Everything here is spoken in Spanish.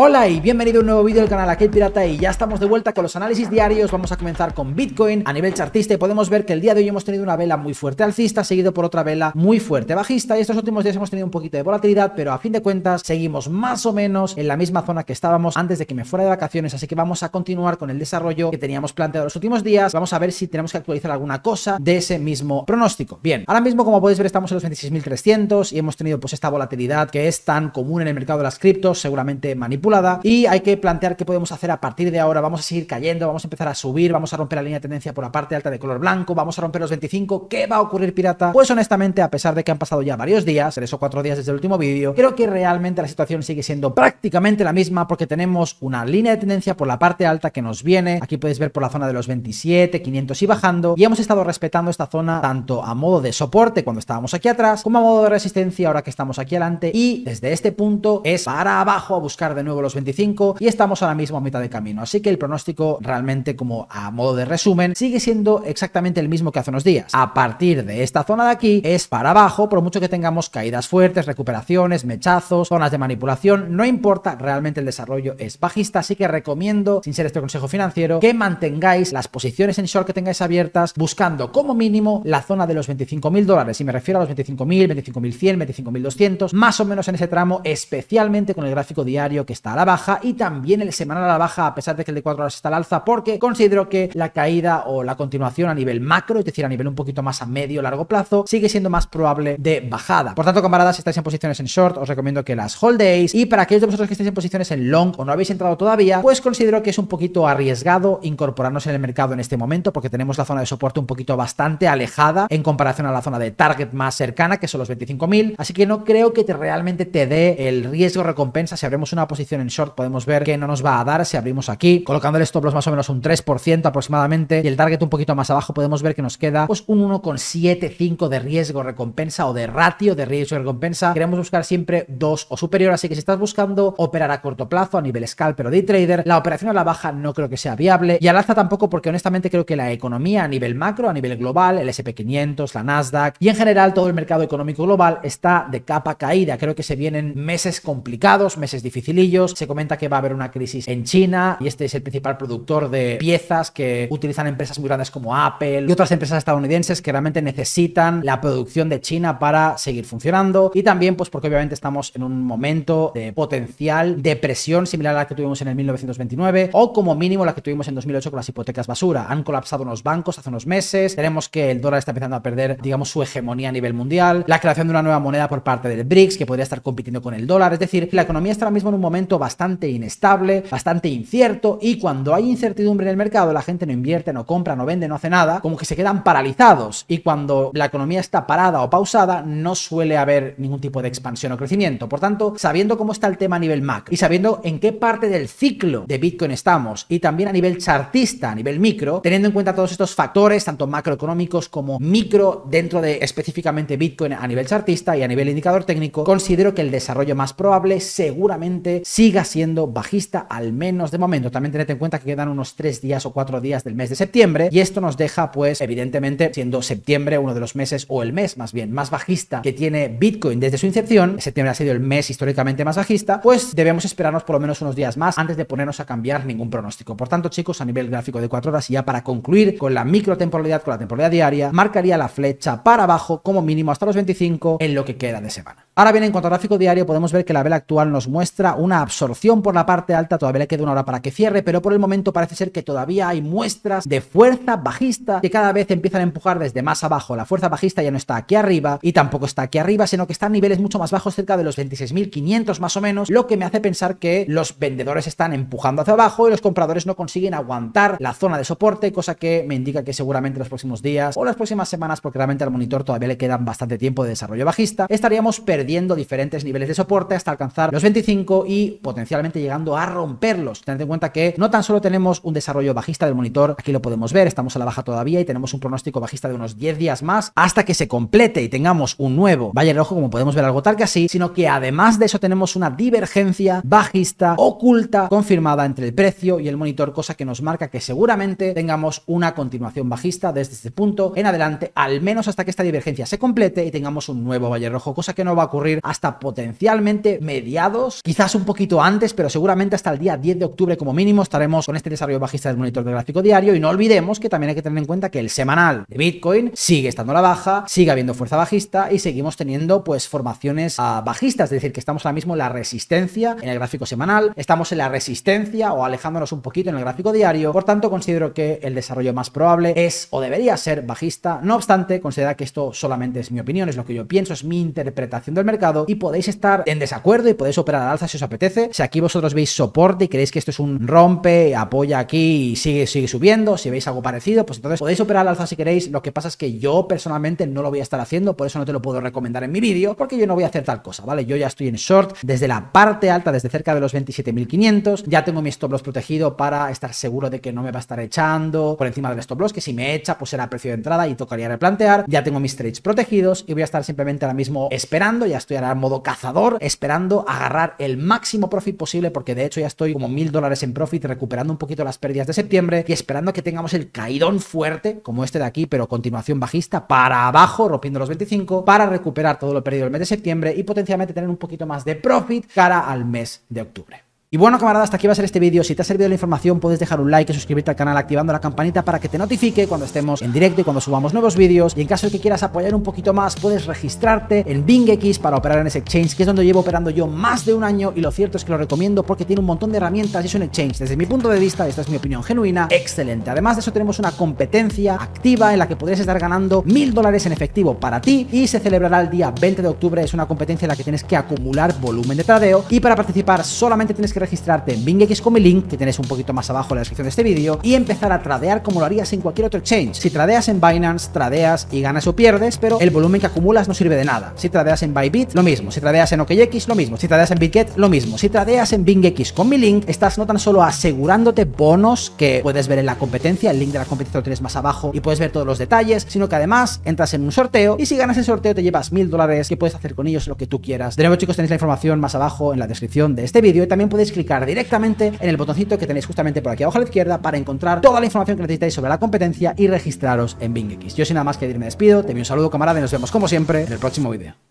Hola y bienvenido a un nuevo vídeo del canal Aquel Pirata y ya estamos de vuelta con los análisis diarios, vamos a comenzar con Bitcoin a nivel chartista y podemos ver que el día de hoy hemos tenido una vela muy fuerte alcista seguido por otra vela muy fuerte bajista y estos últimos días hemos tenido un poquito de volatilidad pero a fin de cuentas seguimos más o menos en la misma zona que estábamos antes de que me fuera de vacaciones así que vamos a continuar con el desarrollo que teníamos planteado los últimos días, vamos a ver si tenemos que actualizar alguna cosa de ese mismo pronóstico. Bien, ahora mismo como podéis ver estamos en los 26.300 y hemos tenido pues esta volatilidad que es tan común en el mercado de las criptos, seguramente manipulada y hay que plantear qué podemos hacer a partir de ahora. Vamos a seguir cayendo, vamos a empezar a subir, vamos a romper la línea de tendencia por la parte alta de color blanco, vamos a romper los 25. ¿Qué va a ocurrir, pirata? Pues honestamente, a pesar de que han pasado ya varios días, tres o cuatro días desde el último vídeo, creo que realmente la situación sigue siendo prácticamente la misma porque tenemos una línea de tendencia por la parte alta que nos viene. Aquí puedes ver por la zona de los 27, 500 y bajando. Y hemos estado respetando esta zona tanto a modo de soporte cuando estábamos aquí atrás, como a modo de resistencia ahora que estamos aquí adelante. Y desde este punto es para abajo a buscar de nuevo los 25 y estamos ahora mismo a mitad de camino. Así que el pronóstico realmente como a modo de resumen sigue siendo exactamente el mismo que hace unos días. A partir de esta zona de aquí es para abajo, por mucho que tengamos caídas fuertes, recuperaciones, mechazos, zonas de manipulación, no importa, realmente el desarrollo es bajista, así que recomiendo, sin ser este consejo financiero, que mantengáis las posiciones en short que tengáis abiertas buscando como mínimo la zona de los 25 mil dólares, y me refiero a los 25 25 mil mil 100 25 mil 200 más o menos en ese tramo, especialmente con el gráfico diario que está a la baja y también el semanal a la baja a pesar de que el de 4 horas está al alza porque considero que la caída o la continuación a nivel macro, es decir, a nivel un poquito más a medio largo plazo, sigue siendo más probable de bajada. Por tanto, camaradas, si estáis en posiciones en short, os recomiendo que las holdéis y para aquellos de vosotros que estáis en posiciones en long o no habéis entrado todavía, pues considero que es un poquito arriesgado incorporarnos en el mercado en este momento porque tenemos la zona de soporte un poquito bastante alejada en comparación a la zona de target más cercana que son los 25.000, así que no creo que realmente te dé el riesgo recompensa si abrimos una posición en short podemos ver que no nos va a dar si abrimos aquí, colocando el stop loss más o menos un 3% aproximadamente y el target un poquito más abajo podemos ver que nos queda pues un 1,75 de riesgo recompensa o de ratio de riesgo recompensa. Queremos buscar siempre 2 o superior, así que si estás buscando operar a corto plazo a nivel scalper o day trader, la operación a la baja no creo que sea viable y al alza tampoco porque honestamente creo que la economía a nivel macro, a nivel global, el SP500, la Nasdaq y en general todo el mercado económico global está de capa caída. Creo que se vienen meses complicados, meses dificilillos se comenta que va a haber una crisis en China y este es el principal productor de piezas que utilizan empresas muy grandes como Apple y otras empresas estadounidenses que realmente necesitan la producción de China para seguir funcionando y también pues porque obviamente estamos en un momento de potencial depresión similar a la que tuvimos en el 1929 o como mínimo la que tuvimos en 2008 con las hipotecas basura. Han colapsado unos bancos hace unos meses, tenemos que el dólar está empezando a perder digamos su hegemonía a nivel mundial, la creación de una nueva moneda por parte del BRICS que podría estar compitiendo con el dólar, es decir, la economía está ahora mismo en un momento bastante inestable, bastante incierto y cuando hay incertidumbre en el mercado la gente no invierte, no compra, no vende, no hace nada, como que se quedan paralizados y cuando la economía está parada o pausada no suele haber ningún tipo de expansión o crecimiento. Por tanto, sabiendo cómo está el tema a nivel macro y sabiendo en qué parte del ciclo de Bitcoin estamos y también a nivel chartista, a nivel micro, teniendo en cuenta todos estos factores, tanto macroeconómicos como micro dentro de específicamente Bitcoin a nivel chartista y a nivel indicador técnico, considero que el desarrollo más probable seguramente siga siendo bajista, al menos de momento. También tened en cuenta que quedan unos 3 días o 4 días del mes de septiembre y esto nos deja, pues, evidentemente, siendo septiembre uno de los meses o el mes más bien más bajista que tiene Bitcoin desde su incepción, septiembre ha sido el mes históricamente más bajista, pues debemos esperarnos por lo menos unos días más antes de ponernos a cambiar ningún pronóstico. Por tanto, chicos, a nivel gráfico de 4 horas ya para concluir con la micro temporalidad con la temporalidad diaria, marcaría la flecha para abajo como mínimo hasta los 25 en lo que queda de semana. Ahora bien, en cuanto a gráfico diario, podemos ver que la vela actual nos muestra una absorción por la parte alta, todavía le queda una hora para que cierre, pero por el momento parece ser que todavía hay muestras de fuerza bajista que cada vez empiezan a empujar desde más abajo. La fuerza bajista ya no está aquí arriba y tampoco está aquí arriba, sino que está en niveles mucho más bajos, cerca de los 26.500 más o menos, lo que me hace pensar que los vendedores están empujando hacia abajo y los compradores no consiguen aguantar la zona de soporte, cosa que me indica que seguramente los próximos días o las próximas semanas, porque realmente al monitor todavía le quedan bastante tiempo de desarrollo bajista, estaríamos perdiendo diferentes niveles de soporte hasta alcanzar los 25 y potencialmente llegando a romperlos. Tened en cuenta que no tan solo tenemos un desarrollo bajista del monitor, aquí lo podemos ver, estamos a la baja todavía y tenemos un pronóstico bajista de unos 10 días más hasta que se complete y tengamos un nuevo Valle Rojo, como podemos ver algo tal que así, sino que además de eso tenemos una divergencia bajista oculta confirmada entre el precio y el monitor, cosa que nos marca que seguramente tengamos una continuación bajista desde este punto en adelante, al menos hasta que esta divergencia se complete y tengamos un nuevo Valle Rojo, cosa que no va a ocurrir hasta potencialmente mediados, quizás un poquito antes, pero seguramente hasta el día 10 de octubre como mínimo estaremos con este desarrollo bajista del monitor de gráfico diario y no olvidemos que también hay que tener en cuenta que el semanal de Bitcoin sigue estando a la baja, sigue habiendo fuerza bajista y seguimos teniendo pues formaciones ah, bajistas, es decir, que estamos ahora mismo en la resistencia en el gráfico semanal, estamos en la resistencia o alejándonos un poquito en el gráfico diario, por tanto considero que el desarrollo más probable es o debería ser bajista, no obstante, considera que esto solamente es mi opinión, es lo que yo pienso, es mi interpretación del mercado y podéis estar en desacuerdo y podéis operar al alza si os apetece si aquí vosotros veis soporte y creéis que esto es un rompe, apoya aquí y sigue, sigue subiendo, si veis algo parecido, pues entonces podéis operar al alza si queréis. Lo que pasa es que yo personalmente no lo voy a estar haciendo, por eso no te lo puedo recomendar en mi vídeo, porque yo no voy a hacer tal cosa, ¿vale? Yo ya estoy en short desde la parte alta, desde cerca de los 27.500, ya tengo mis stop loss protegido para estar seguro de que no me va a estar echando por encima del stop loss, que si me echa, pues será precio de entrada y tocaría replantear. Ya tengo mis trades protegidos y voy a estar simplemente ahora mismo esperando, ya estoy ahora en modo cazador, esperando agarrar el máximo profit posible, porque de hecho ya estoy como mil dólares en profit, recuperando un poquito las pérdidas de septiembre y esperando que tengamos el caidón fuerte, como este de aquí, pero continuación bajista, para abajo, rompiendo los 25, para recuperar todo lo perdido el mes de septiembre y potencialmente tener un poquito más de profit cara al mes de octubre. Y bueno, camaradas, hasta aquí va a ser este vídeo. Si te ha servido la información, puedes dejar un like y suscribirte al canal activando la campanita para que te notifique cuando estemos en directo y cuando subamos nuevos vídeos. Y en caso de que quieras apoyar un poquito más, puedes registrarte en BingX para operar en ese exchange, que es donde llevo operando yo más de un año. Y lo cierto es que lo recomiendo porque tiene un montón de herramientas y es un exchange, desde mi punto de vista, esta es mi opinión genuina, excelente. Además de eso, tenemos una competencia activa en la que podrías estar ganando mil dólares en efectivo para ti y se celebrará el día 20 de octubre. Es una competencia en la que tienes que acumular volumen de tradeo y para participar solamente tienes que registrarte en BingX con mi link, que tenés un poquito más abajo en la descripción de este vídeo, y empezar a tradear como lo harías en cualquier otro exchange. Si tradeas en Binance, tradeas y ganas o pierdes, pero el volumen que acumulas no sirve de nada. Si tradeas en Bybit, lo mismo. Si tradeas en OKX, lo mismo. Si tradeas en Bitget, lo mismo. Si tradeas en BingX con mi link, estás no tan solo asegurándote bonos que puedes ver en la competencia, el link de la competencia lo tienes más abajo y puedes ver todos los detalles, sino que además entras en un sorteo y si ganas el sorteo te llevas mil dólares que puedes hacer con ellos lo que tú quieras. De nuevo chicos, tenéis la información más abajo en la descripción de este vídeo y también puedes clicar directamente en el botoncito que tenéis justamente por aquí abajo a la izquierda para encontrar toda la información que necesitáis sobre la competencia y registraros en BingX. Yo sin nada más que decir me despido, te envío un saludo camarada y nos vemos como siempre en el próximo vídeo.